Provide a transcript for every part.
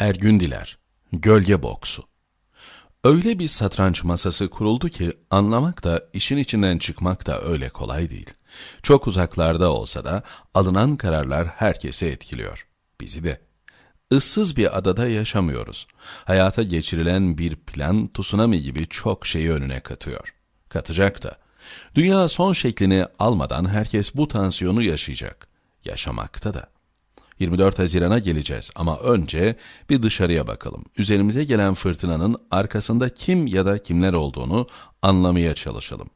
Ergün Diler, Gölge Boksu Öyle bir satranç masası kuruldu ki anlamak da işin içinden çıkmak da öyle kolay değil. Çok uzaklarda olsa da alınan kararlar herkese etkiliyor. Bizi de. Issız bir adada yaşamıyoruz. Hayata geçirilen bir plan tsunami gibi çok şeyi önüne katıyor. Katacak da. Dünya son şeklini almadan herkes bu tansiyonu yaşayacak. Yaşamakta da. 24 Haziran'a geleceğiz ama önce bir dışarıya bakalım. Üzerimize gelen fırtınanın arkasında kim ya da kimler olduğunu anlamaya çalışalım.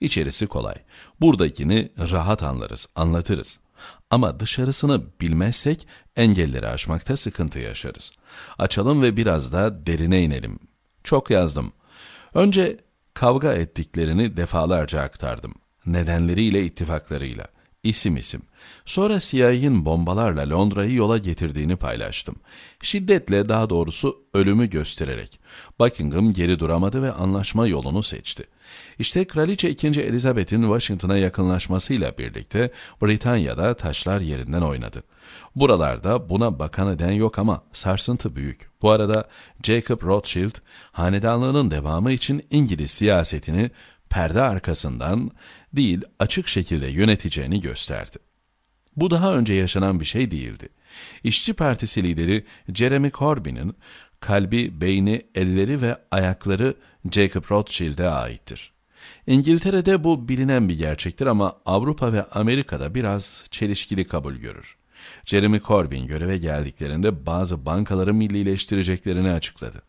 İçerisi kolay. Buradakini rahat anlarız, anlatırız. Ama dışarısını bilmezsek engelleri aşmakta sıkıntı yaşarız. Açalım ve biraz da derine inelim. Çok yazdım. Önce kavga ettiklerini defalarca aktardım. Nedenleriyle, ittifaklarıyla isim isim. Sonra CIA'in bombalarla Londra'yı yola getirdiğini paylaştım. Şiddetle daha doğrusu ölümü göstererek. Buckingham geri duramadı ve anlaşma yolunu seçti. İşte Kraliçe 2. Elizabeth'in Washington'a yakınlaşmasıyla birlikte Britanya'da taşlar yerinden oynadı. Buralarda buna bakan eden yok ama sarsıntı büyük. Bu arada Jacob Rothschild hanedanlığının devamı için İngiliz siyasetini perde arkasından değil açık şekilde yöneteceğini gösterdi. Bu daha önce yaşanan bir şey değildi. İşçi Partisi lideri Jeremy Corbyn'in kalbi, beyni, elleri ve ayakları Jacob Rothschild'e aittir. İngiltere'de bu bilinen bir gerçektir ama Avrupa ve Amerika'da biraz çelişkili kabul görür. Jeremy Corbyn göreve geldiklerinde bazı bankaları millileştireceklerini açıkladı.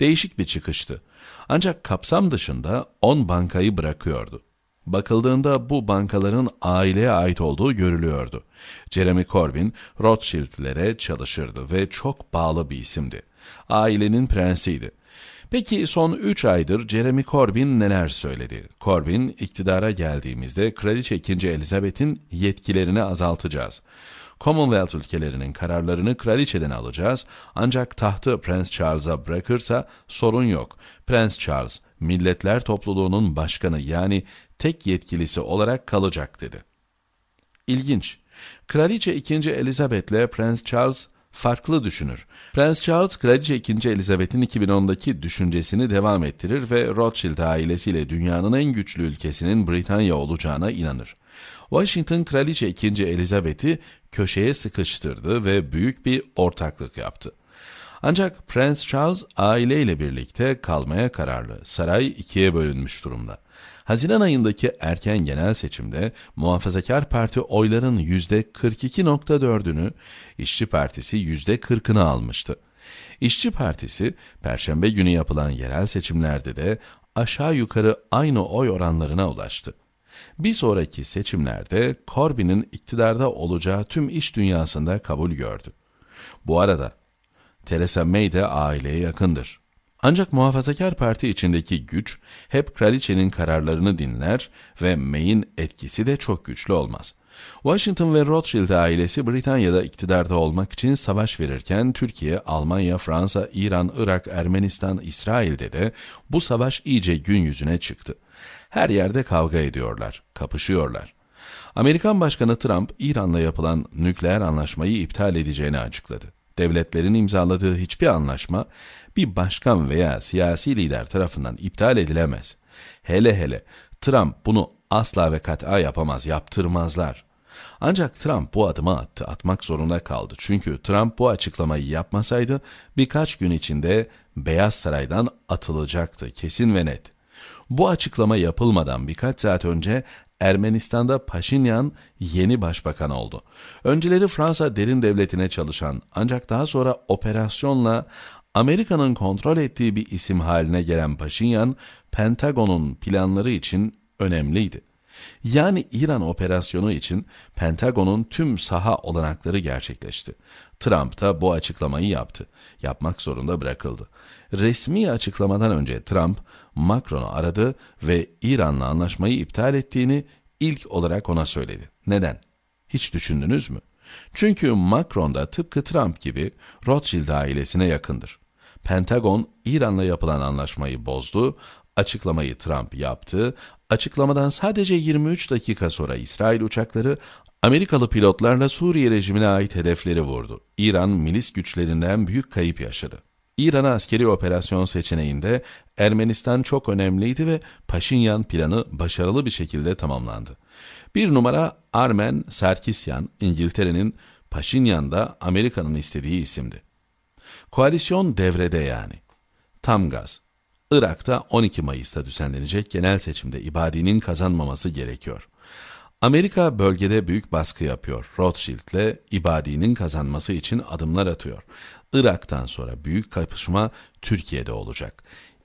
Değişik bir çıkıştı. Ancak kapsam dışında 10 bankayı bırakıyordu. Bakıldığında bu bankaların aileye ait olduğu görülüyordu. Jeremy Corbyn Rothschild'lere çalışırdı ve çok bağlı bir isimdi. Ailenin prensiydi. Peki son 3 aydır Jeremy Corbyn neler söyledi? Corbyn iktidara geldiğimizde Kraliçe 2. Elizabeth'in yetkilerini azaltacağız. Commonwealth ülkelerinin kararlarını kraliçeden alacağız ancak tahtı Prens Charles'a bırakırsa sorun yok. Prens Charles, milletler topluluğunun başkanı yani tek yetkilisi olarak kalacak dedi. İlginç. Kraliçe 2. Elizabeth ile Prens Charles farklı düşünür. Prens Charles, Kraliçe 2. Elizabeth'in 2010'daki düşüncesini devam ettirir ve Rothschild ailesiyle dünyanın en güçlü ülkesinin Britanya olacağına inanır. Washington, Kraliçe 2. Elizabeth'i köşeye sıkıştırdı ve büyük bir ortaklık yaptı. Ancak Prens Charles aileyle birlikte kalmaya kararlı. Saray ikiye bölünmüş durumda. Haziran ayındaki erken genel seçimde Muhafazakar Parti oyların %42.4'ünü, İşçi Partisi %40'ını almıştı. İşçi Partisi, Perşembe günü yapılan yerel seçimlerde de aşağı yukarı aynı oy oranlarına ulaştı. Bir sonraki seçimlerde Corbyn'in iktidarda olacağı tüm iş dünyasında kabul gördü. Bu arada Theresa May de aileye yakındır. Ancak Muhafazakar Parti içindeki güç hep kraliçenin kararlarını dinler ve May'in etkisi de çok güçlü olmaz. Washington ve Rothschild ailesi Britanya'da iktidarda olmak için savaş verirken Türkiye, Almanya, Fransa, İran, Irak, Ermenistan, İsrail'de de bu savaş iyice gün yüzüne çıktı. Her yerde kavga ediyorlar, kapışıyorlar. Amerikan Başkanı Trump, İran'la yapılan nükleer anlaşmayı iptal edeceğini açıkladı devletlerin imzaladığı hiçbir anlaşma bir başkan veya siyasi lider tarafından iptal edilemez. Hele hele Trump bunu asla ve kat'a yapamaz, yaptırmazlar. Ancak Trump bu adımı attı, atmak zorunda kaldı. Çünkü Trump bu açıklamayı yapmasaydı birkaç gün içinde Beyaz Saray'dan atılacaktı, kesin ve net. Bu açıklama yapılmadan birkaç saat önce Ermenistan'da Paşinyan yeni başbakan oldu. Önceleri Fransa derin devletine çalışan ancak daha sonra operasyonla Amerika'nın kontrol ettiği bir isim haline gelen Paşinyan, Pentagon'un planları için önemliydi. Yani İran operasyonu için Pentagon'un tüm saha olanakları gerçekleşti. Trump da bu açıklamayı yaptı. Yapmak zorunda bırakıldı. Resmi açıklamadan önce Trump, Macron'u aradı ve İran'la anlaşmayı iptal ettiğini ilk olarak ona söyledi. Neden? Hiç düşündünüz mü? Çünkü Macron da tıpkı Trump gibi Rothschild ailesine yakındır. Pentagon, İran'la yapılan anlaşmayı bozdu Açıklamayı Trump yaptı. Açıklamadan sadece 23 dakika sonra İsrail uçakları Amerikalı pilotlarla Suriye rejimine ait hedefleri vurdu. İran milis güçlerinden büyük kayıp yaşadı. İran'a askeri operasyon seçeneğinde Ermenistan çok önemliydi ve Paşinyan planı başarılı bir şekilde tamamlandı. Bir numara Armen Sarkisyan, İngiltere'nin Paşinyan'da Amerika'nın istediği isimdi. Koalisyon devrede yani. Tam gaz. Irak'ta 12 Mayıs'ta düzenlenecek genel seçimde İbadi'nin kazanmaması gerekiyor. Amerika bölgede büyük baskı yapıyor. ile İbadi'nin kazanması için adımlar atıyor. Irak'tan sonra büyük kapışma Türkiye'de olacak.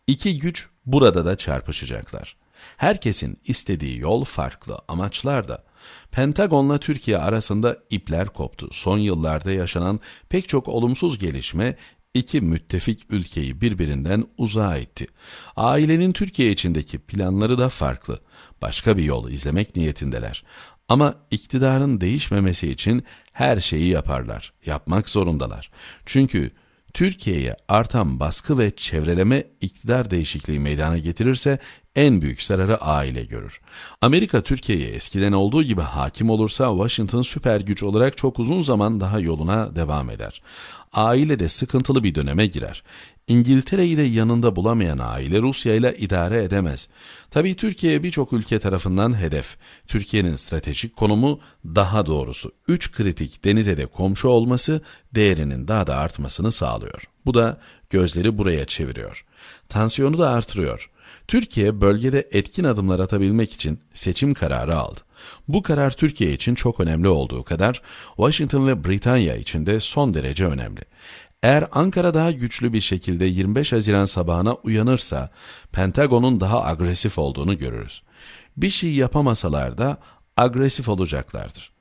İki güç burada da çarpışacaklar. Herkesin istediği yol farklı, amaçlar da. Pentagon'la Türkiye arasında ipler koptu. Son yıllarda yaşanan pek çok olumsuz gelişme iki müttefik ülkeyi birbirinden uzağa itti. Ailenin Türkiye içindeki planları da farklı. Başka bir yol izlemek niyetindeler. Ama iktidarın değişmemesi için her şeyi yaparlar. Yapmak zorundalar. Çünkü Türkiye'ye artan baskı ve çevreleme iktidar değişikliği meydana getirirse en büyük zararı aile görür. Amerika Türkiye'ye eskiden olduğu gibi hakim olursa Washington süper güç olarak çok uzun zaman daha yoluna devam eder aile de sıkıntılı bir döneme girer. İngiltere'yi de yanında bulamayan aile Rusya ile idare edemez. Tabii Türkiye birçok ülke tarafından hedef. Türkiye'nin stratejik konumu daha doğrusu 3 kritik denize de komşu olması değerinin daha da artmasını sağlıyor. Bu da gözleri buraya çeviriyor. Tansiyonu da artırıyor. Türkiye bölgede etkin adımlar atabilmek için seçim kararı aldı. Bu karar Türkiye için çok önemli olduğu kadar Washington ve Britanya için de son derece önemli. Eğer Ankara daha güçlü bir şekilde 25 Haziran sabahına uyanırsa Pentagon'un daha agresif olduğunu görürüz. Bir şey yapamasalar da agresif olacaklardır.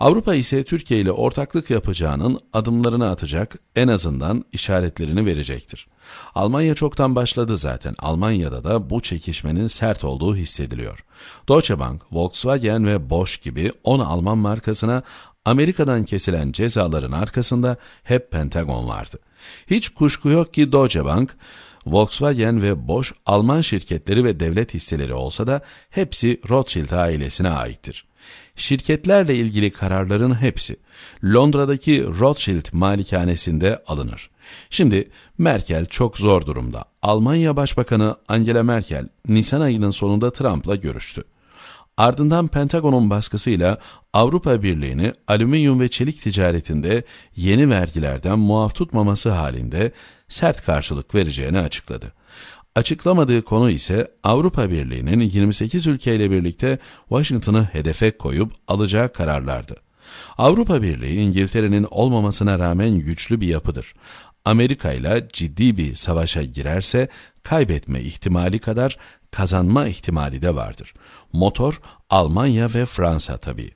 Avrupa ise Türkiye ile ortaklık yapacağının adımlarını atacak, en azından işaretlerini verecektir. Almanya çoktan başladı zaten. Almanya'da da bu çekişmenin sert olduğu hissediliyor. Deutsche Bank, Volkswagen ve Bosch gibi 10 Alman markasına Amerika'dan kesilen cezaların arkasında hep Pentagon vardı. Hiç kuşku yok ki Deutsche Bank, Volkswagen ve Bosch Alman şirketleri ve devlet hisseleri olsa da hepsi Rothschild ailesine aittir. Şirketlerle ilgili kararların hepsi Londra'daki Rothschild malikanesinde alınır. Şimdi Merkel çok zor durumda. Almanya Başbakanı Angela Merkel Nisan ayının sonunda Trump'la görüştü. Ardından Pentagon'un baskısıyla Avrupa Birliği'ni alüminyum ve çelik ticaretinde yeni vergilerden muaf tutmaması halinde sert karşılık vereceğini açıkladı. Açıklamadığı konu ise Avrupa Birliği'nin 28 ülkeyle birlikte Washington'ı hedefe koyup alacağı kararlardı. Avrupa Birliği İngiltere'nin olmamasına rağmen güçlü bir yapıdır. Amerika ile ciddi bir savaşa girerse kaybetme ihtimali kadar kazanma ihtimali de vardır. Motor Almanya ve Fransa tabii.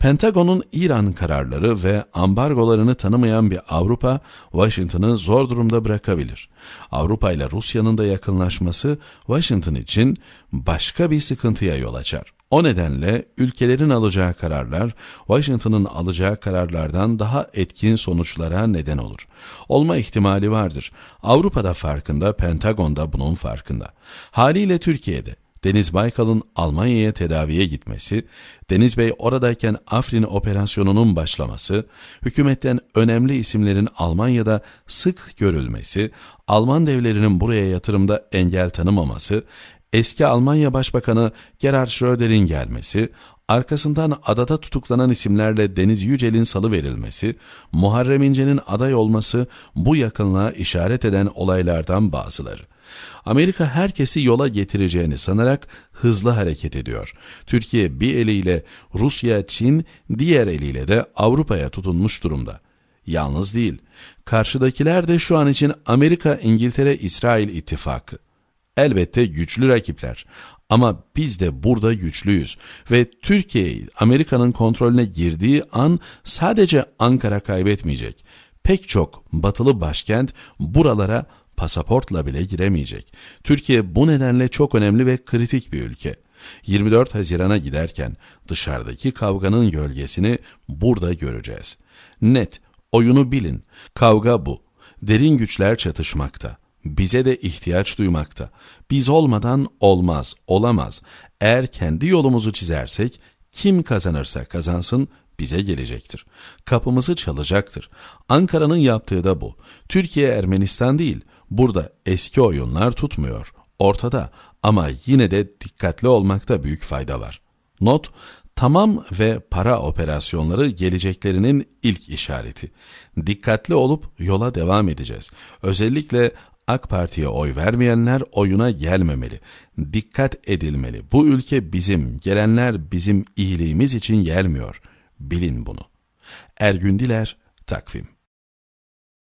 Pentagon'un İran kararları ve ambargolarını tanımayan bir Avrupa, Washington'ı zor durumda bırakabilir. Avrupa ile Rusya'nın da yakınlaşması Washington için başka bir sıkıntıya yol açar. O nedenle ülkelerin alacağı kararlar Washington'ın alacağı kararlardan daha etkin sonuçlara neden olur. Olma ihtimali vardır. Avrupa'da farkında, Pentagon'da bunun farkında. Haliyle Türkiye'de Deniz Baykal'ın Almanya'ya tedaviye gitmesi, Deniz Bey oradayken Afrin operasyonunun başlaması, hükümetten önemli isimlerin Almanya'da sık görülmesi, Alman devlerinin buraya yatırımda engel tanımaması, eski Almanya Başbakanı Gerhard Schröder'in gelmesi, arkasından adada tutuklanan isimlerle Deniz Yücel'in salı verilmesi, Muharrem İnce'nin aday olması bu yakınlığa işaret eden olaylardan bazıları. Amerika herkesi yola getireceğini sanarak hızlı hareket ediyor. Türkiye bir eliyle Rusya, Çin, diğer eliyle de Avrupa'ya tutunmuş durumda. Yalnız değil, karşıdakiler de şu an için Amerika, İngiltere, İsrail ittifakı. Elbette güçlü rakipler ama biz de burada güçlüyüz ve Türkiye Amerika'nın kontrolüne girdiği an sadece Ankara kaybetmeyecek. Pek çok batılı başkent buralara pasaportla bile giremeyecek. Türkiye bu nedenle çok önemli ve kritik bir ülke. 24 Haziran'a giderken dışarıdaki kavganın gölgesini burada göreceğiz. Net, oyunu bilin. Kavga bu. Derin güçler çatışmakta. Bize de ihtiyaç duymakta. Biz olmadan olmaz, olamaz. Eğer kendi yolumuzu çizersek kim kazanırsa kazansın bize gelecektir. Kapımızı çalacaktır. Ankara'nın yaptığı da bu. Türkiye Ermenistan değil, Burada eski oyunlar tutmuyor, ortada ama yine de dikkatli olmakta büyük fayda var. Not, tamam ve para operasyonları geleceklerinin ilk işareti. Dikkatli olup yola devam edeceğiz. Özellikle AK Parti'ye oy vermeyenler oyuna gelmemeli. Dikkat edilmeli. Bu ülke bizim, gelenler bizim iyiliğimiz için gelmiyor. Bilin bunu. Ergün Diler, Takvim